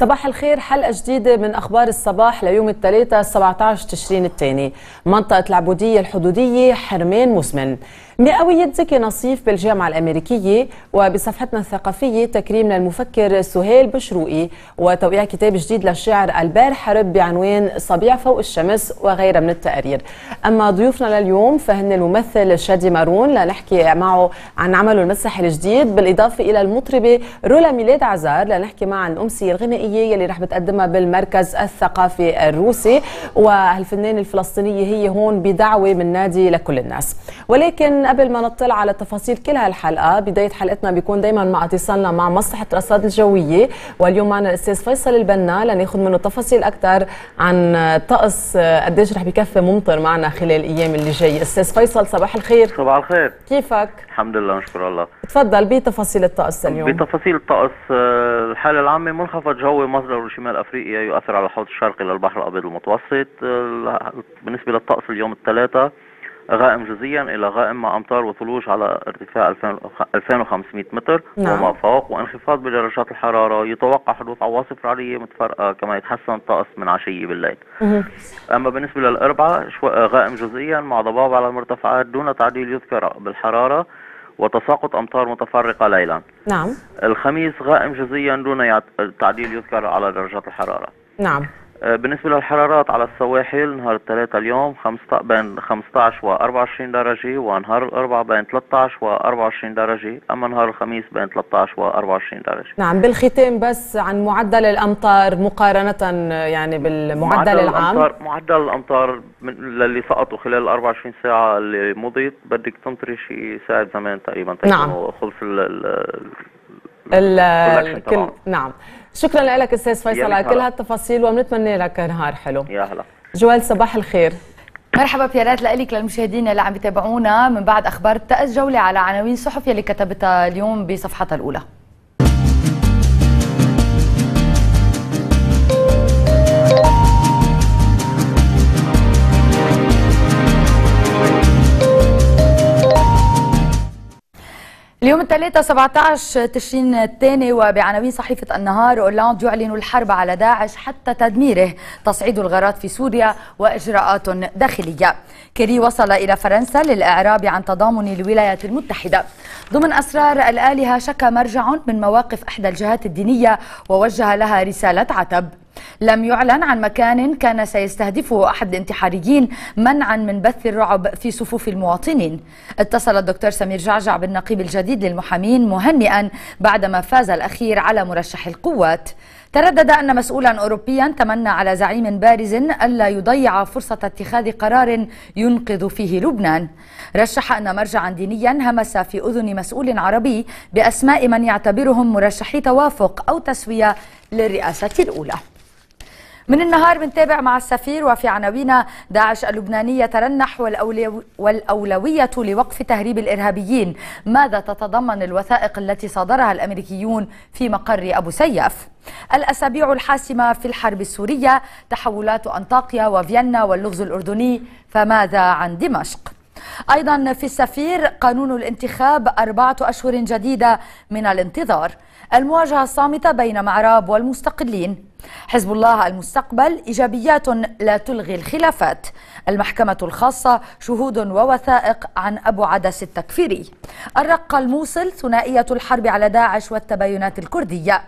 صباح الخير حلقة جديدة من أخبار الصباح ليوم الثلاثاء 17 تشرين الثاني منطقة العبودية الحدودية حرمان مسمن مئوية زكي نصيف بالجامعة الأمريكية وبصفحتنا الثقافية تكريم للمفكر سهيل بشروقي وتوقيع كتاب جديد للشاعر البار حرب بعنوان صبيع فوق الشمس وغيرها من التقارير أما ضيوفنا لليوم فهن الممثل شادي مارون لنحكي معه عن عمله المسرحي الجديد بالإضافة إلى المطربة رولا ميلاد عزار لنحكي معه عن الأمسية الغنائية يلي رح بتقدمها بالمركز الثقافي الروسي والفنانة الفلسطينية هي هون بدعوة من نادي لكل الناس ولكن قبل ما نطلع على تفاصيل كل هالحلقه بدايه حلقتنا بيكون دائما مع اتصالنا مع مصلحه رصاد الجويه واليوم معنا الاستاذ فيصل البنا لناخذ منه تفاصيل اكثر عن طقس قديش رح بكفي ممطر معنا خلال الايام اللي جايه استاذ فيصل صباح الخير صباح الخير كيفك الحمد لله نشكر الله تفضل بتفاصيل الطقس اليوم بتفاصيل الطقس آه، الحاله العامه منخفض جوي مصدر شمال افريقيا يؤثر على الحوض الشرقي للبحر الابيض المتوسط آه، بالنسبه للطقس اليوم الثلاثاء غائم جزئيا إلى غائم مع أمطار وثلوج على ارتفاع 2500 متر نعم. وما فوق وانخفاض بدرجات الحرارة يتوقع حدوث عواصف رعدية متفرقة كما يتحسن الطقس من عشية بالليل مه. أما بالنسبة للأربعة غائم جزئيا مع ضباب على المرتفعات دون تعديل يذكر بالحرارة وتساقط أمطار متفرقة ليلا نعم الخميس غائم جزئيا دون تعديل يذكر على درجات الحرارة نعم آه، بالنسبة للحرارات على السواحل نهار الثلاثة اليوم بين 15 و 24 درجة ونهار الأربعاء بين 13 و 24 درجة أما نهار الخميس بين 13 و 24 درجة نعم بالختام بس عن معدل الأمطار مقارنة يعني بالمعدل معدل العام الأمطار معدل الأمطار للي سقطوا خلال 24 ساعة اللي مضيت بدك تمطري شيء ساعة زمان تقريبا نعم خلص الكل نعم شكرا لك استاذ فيصل على كل هالتفاصيل وبنتمنى لك نهار حلو يا هلا جوال صباح الخير مرحبا بيارات لك للمشاهدين اللي عم يتابعونا من بعد اخبار التاس جوله على عناوين صحف يلي كتبتها اليوم بصفحتها الاولى اليوم الثلاثاء 17 تشرين الثاني وبعناوين صحيفة النهار أولاند يعلن الحرب على داعش حتى تدميره تصعيد الغارات في سوريا وإجراءات داخلية كيري وصل إلى فرنسا للإعراب عن تضامن الولايات المتحدة ضمن أسرار الآلهة شكى مرجع من مواقف إحدى الجهات الدينية ووجه لها رسالة عتب لم يعلن عن مكان كان سيستهدفه أحد الانتحاريين منعا من بث الرعب في صفوف المواطنين اتصل الدكتور سمير جعجع بالنقيب الجديد للمحامين مهنئا بعدما فاز الأخير على مرشح القوات تردد أن مسؤولا أوروبيا تمنى على زعيم بارز ألا يضيع فرصة اتخاذ قرار ينقذ فيه لبنان رشح أن مرجعا دينيا همس في أذن مسؤول عربي بأسماء من يعتبرهم مرشحي توافق أو تسوية للرئاسة الأولى من النهار بنتابع مع السفير وفي عناوينا داعش اللبناني يترنح والأولوية لوقف تهريب الإرهابيين ماذا تتضمن الوثائق التي صادرها الأمريكيون في مقر أبو سياف الأسابيع الحاسمة في الحرب السورية تحولات أنطاقيا وفيينا واللغز الأردني فماذا عن دمشق؟ أيضا في السفير قانون الانتخاب أربعة أشهر جديدة من الانتظار المواجهة الصامتة بين معراب والمستقلين حزب الله المستقبل إيجابيات لا تلغي الخلافات المحكمة الخاصة شهود ووثائق عن أبو عدس التكفيري الرقة الموصل ثنائية الحرب على داعش والتباينات الكردية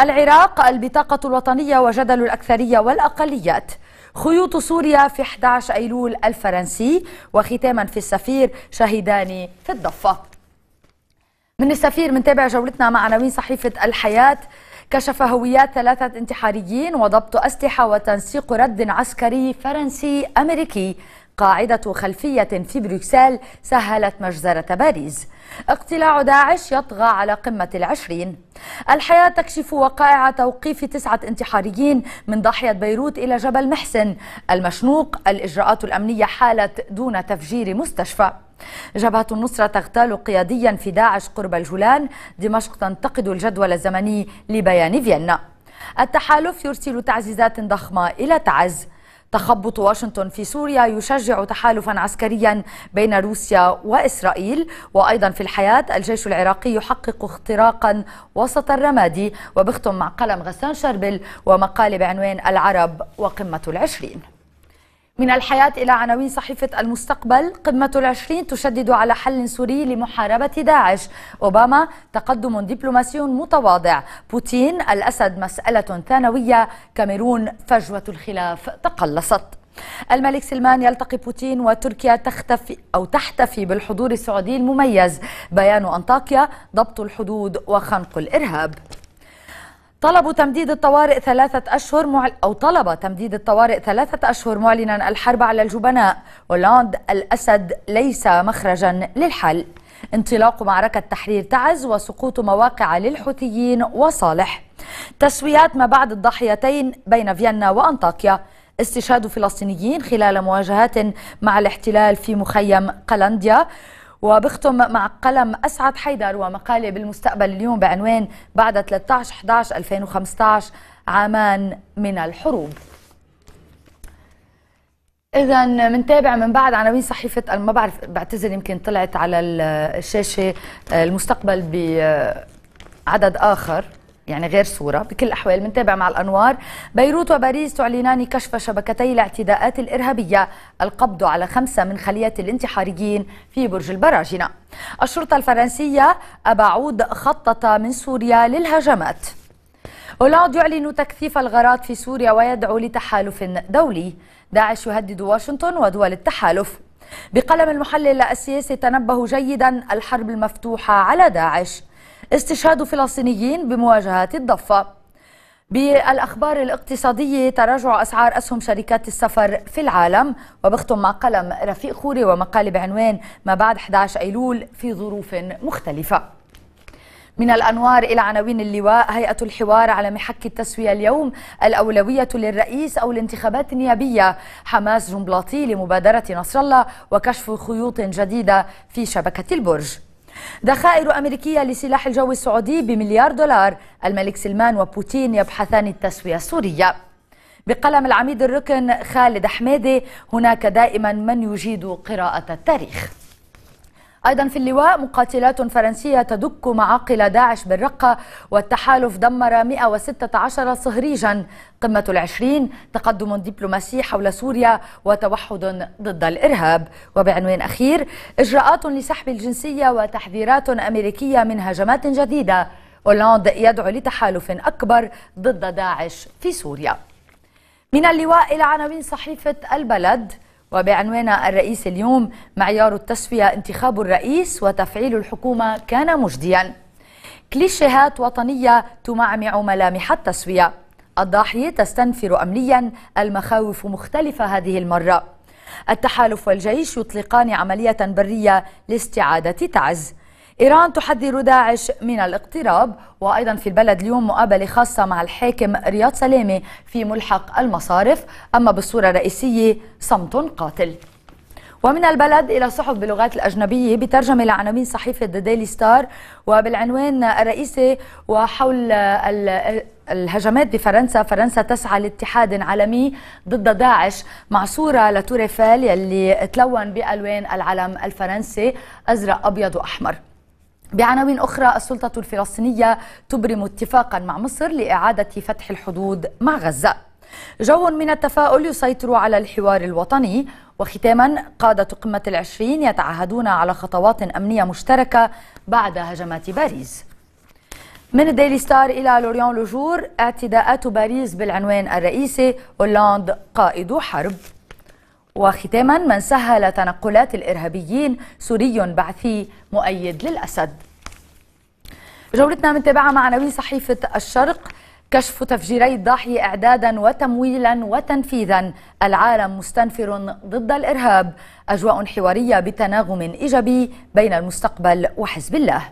العراق البطاقة الوطنية وجدل الأكثرية والأقليات خيوط سوريا في 11 أيلول الفرنسي وختاما في السفير شهيدان في الضفة من السفير منتابع جولتنا مع عناوين صحيفة الحياة كشف هويات ثلاثة انتحاريين وضبط أسلحة وتنسيق رد عسكري فرنسي أمريكي قاعدة خلفية في بروكسل سهلت مجزرة باريس اقتلاع داعش يطغى على قمة العشرين الحياة تكشف وقائع توقيف تسعة انتحاريين من ضاحية بيروت إلى جبل محسن المشنوق الإجراءات الأمنية حالت دون تفجير مستشفى جبهة النصرة تغتال قياديا في داعش قرب الجولان دمشق تنتقد الجدول الزمني لبيان فيينا التحالف يرسل تعزيزات ضخمة إلى تعز تخبط واشنطن في سوريا يشجع تحالفا عسكريا بين روسيا وإسرائيل وأيضا في الحياة الجيش العراقي يحقق اختراقا وسط الرمادي وبختم مع قلم غسان شربل ومقال بعنوان العرب وقمة العشرين من الحياة إلى عناوين صحيفة المستقبل قمة العشرين تشدد على حل سوري لمحاربة داعش أوباما تقدم دبلوماسي متواضع بوتين الأسد مسألة ثانوية كاميرون فجوة الخلاف تقلصت الملك سلمان يلتقي بوتين وتركيا تختفي أو تحتفي بالحضور السعودي المميز بيان أنطاكيا ضبط الحدود وخنق الإرهاب طلبوا تمديد الطوارئ ثلاثة أشهر معل... أو طلب تمديد الطوارئ ثلاثة أشهر معلنا الحرب على الجبناء ولاند الأسد ليس مخرجا للحل انطلاق معركة تحرير تعز وسقوط مواقع للحوثيين وصالح تسويات ما بعد الضاحيتين بين فيينا وأنطاكيا استشهاد فلسطينيين خلال مواجهات مع الاحتلال في مخيم قلنديا وبختم مع قلم أسعد حيدر ومقالة بالمستقبل اليوم بعنوان بعد 13-11-2015 عامان من الحروب إذا منتابع من بعد عناوين صحيفة ما بعرف بعتذر يمكن طلعت على الشاشة المستقبل بعدد آخر يعني غير صورة بكل الأحوال منتابع مع الأنوار بيروت وباريس تعلنان كشف شبكتي الاعتداءات الإرهابية القبض على خمسة من خلية الانتحاريين في برج البراجنة الشرطة الفرنسية أبعود خطط من سوريا للهجمات هولاند يعلن تكثيف الغارات في سوريا ويدعو لتحالف دولي داعش يهدد واشنطن ودول التحالف بقلم المحلل السياسي تنبه جيدا الحرب المفتوحة على داعش استشهاد فلسطينيين بمواجهة الضفة بالأخبار الاقتصادية تراجع أسعار أسهم شركات السفر في العالم وبختم مع قلم رفيق خوري ومقال بعنوان ما بعد 11 أيلول في ظروف مختلفة من الأنوار إلى عناوين اللواء هيئة الحوار على محك التسوية اليوم الأولوية للرئيس أو الانتخابات النيابية حماس جنبلاطي لمبادرة نصر الله وكشف خيوط جديدة في شبكة البرج ذخائر أمريكية لسلاح الجو السعودي بمليار دولار الملك سلمان وبوتين يبحثان التسوية السورية بقلم العميد الركن خالد حميدي هناك دائما من يجيد قراءة التاريخ أيضا في اللواء مقاتلات فرنسية تدك معاقل داعش بالرقة والتحالف دمر 116 صهريجا قمة العشرين تقدم دبلوماسي حول سوريا وتوحد ضد الإرهاب وبعنوان أخير إجراءات لسحب الجنسية وتحذيرات أمريكية من هجمات جديدة أولاند يدعو لتحالف أكبر ضد داعش في سوريا من اللواء إلى عناوين صحيفة البلد وبعنوان الرئيس اليوم معيار التسوية انتخاب الرئيس وتفعيل الحكومة كان مجديا كليشيهات وطنية تمعمع ملامح التسوية الضاحية تستنفر أمنيا المخاوف مختلفة هذه المرة التحالف والجيش يطلقان عملية برية لاستعادة تعز إيران تحذر داعش من الاقتراب وأيضا في البلد اليوم مقابلة خاصة مع الحاكم رياض سلامة في ملحق المصارف أما بالصورة الرئيسية صمت قاتل ومن البلد إلى صحف باللغات الأجنبية بترجمة لعناوين صحيفة ذا ديلي ستار وبالعنوان الرئيسي وحول الهجمات بفرنسا فرنسا تسعى لاتحاد عالمي ضد داعش مع صورة لتوريفال يلي تلون بألوان العلم الفرنسي أزرق أبيض وأحمر بعناوين أخرى السلطة الفلسطينية تبرم اتفاقا مع مصر لإعادة فتح الحدود مع غزة جو من التفاؤل يسيطر على الحوار الوطني وختاما قادة قمة العشرين يتعهدون على خطوات أمنية مشتركة بعد هجمات باريس من ديلي ستار إلى لوريون لوجور اعتداءات باريس بالعنوان الرئيسي أولاند قائد حرب وختاما من سهل تنقلات الإرهابيين سوري بعثي مؤيد للأسد جولتنا متابعة معنوي صحيفة الشرق كشف تفجيري الضاحية إعدادا وتمويلا وتنفيذا العالم مستنفر ضد الإرهاب أجواء حوارية بتناغم إيجابي بين المستقبل وحزب الله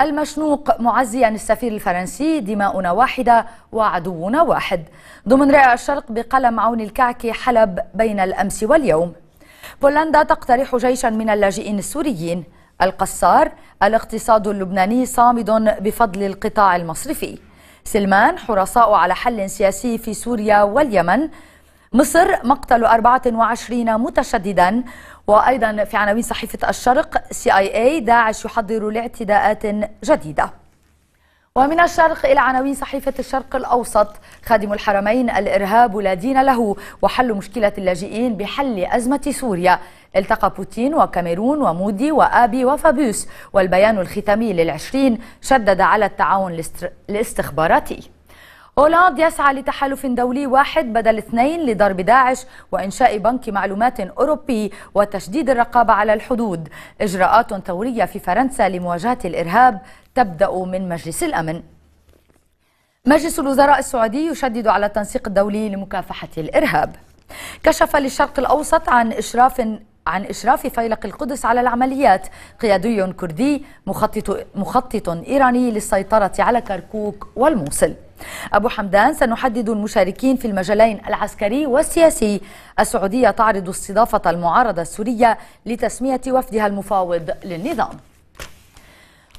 المشنوق معزيا السفير الفرنسي دماؤنا واحدة وعدونا واحد ضمن رائع الشرق بقلم عون الكعك حلب بين الأمس واليوم بولندا تقترح جيشا من اللاجئين السوريين القصار الاقتصاد اللبناني صامد بفضل القطاع المصرفي سلمان حرصاء على حل سياسي في سوريا واليمن مصر مقتل 24 متشددا وأيضا في عناوين صحيفة الشرق سي آي اي داعش يحضر لاعتداءات جديدة ومن الشرق إلى عناوين صحيفة الشرق الأوسط خادم الحرمين الإرهاب لا دين له وحل مشكلة اللاجئين بحل أزمة سوريا التقى بوتين وكاميرون ومودي وآبي وفابيوس والبيان الختامي للعشرين شدد على التعاون الاستخباراتي أولاند يسعى لتحالف دولي واحد بدل اثنين لضرب داعش وإنشاء بنك معلومات أوروبي وتشديد الرقابة على الحدود إجراءات ثورية في فرنسا لمواجهة الإرهاب تبدأ من مجلس الأمن مجلس الوزراء السعودي يشدد على التنسيق الدولي لمكافحة الإرهاب كشف للشرق الأوسط عن إشراف عن إشراف فيلق القدس على العمليات قيادي كردي مخطط, مخطط إيراني للسيطرة على كركوك والموصل أبو حمدان سنحدد المشاركين في المجالين العسكري والسياسي السعودية تعرض استضافة المعارضة السورية لتسمية وفدها المفاوض للنظام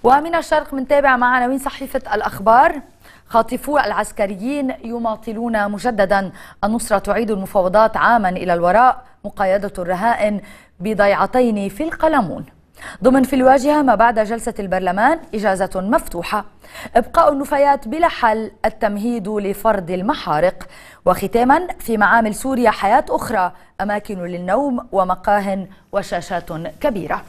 ومن الشرق منتابع مع عناوين صحيفة الأخبار خاطفو العسكريين يماطلون مجددا النصرة تعيد المفاوضات عاما إلى الوراء مقايدة الرهائن بضيعتين في القلمون ضمن في الواجهة ما بعد جلسة البرلمان إجازة مفتوحة إبقاء النفايات بلا حل التمهيد لفرض المحارق وختاما في معامل سوريا حياة أخرى أماكن للنوم ومقاه وشاشات كبيرة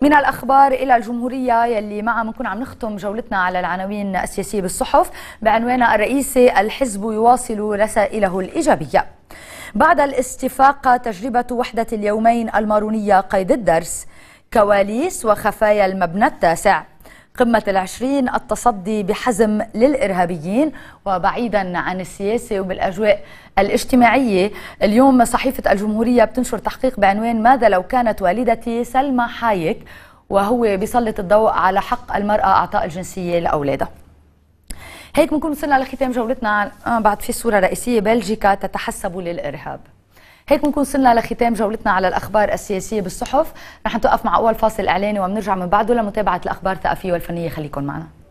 من الأخبار إلى الجمهورية يلي معها بنكون عم نختم جولتنا على العناوين السياسية بالصحف بعنوان الرئيسي الحزب يواصل رسائله الإيجابية بعد الاستفاقة تجربة وحدة اليومين المارونية قيد الدرس كواليس وخفايا المبنى التاسع قمة العشرين التصدي بحزم للإرهابيين وبعيدا عن السياسة وبالأجواء الاجتماعية اليوم صحيفة الجمهورية بتنشر تحقيق بعنوان ماذا لو كانت والدتي سلمى حايك وهو بيسلط الضوء على حق المرأة أعطاء الجنسية لأولادها هيك بنكون وصلنا لختام جولتنا آه، بعد في صورة رئيسية بلجيكا تتحسب للإرهاب هيك بنكون وصلنا لختام جولتنا على الاخبار السياسيه بالصحف رح نتوقف مع اول فاصل اعلاني وبنرجع من بعده لمتابعه الاخبار الثقافيه والفنيه خليكم معنا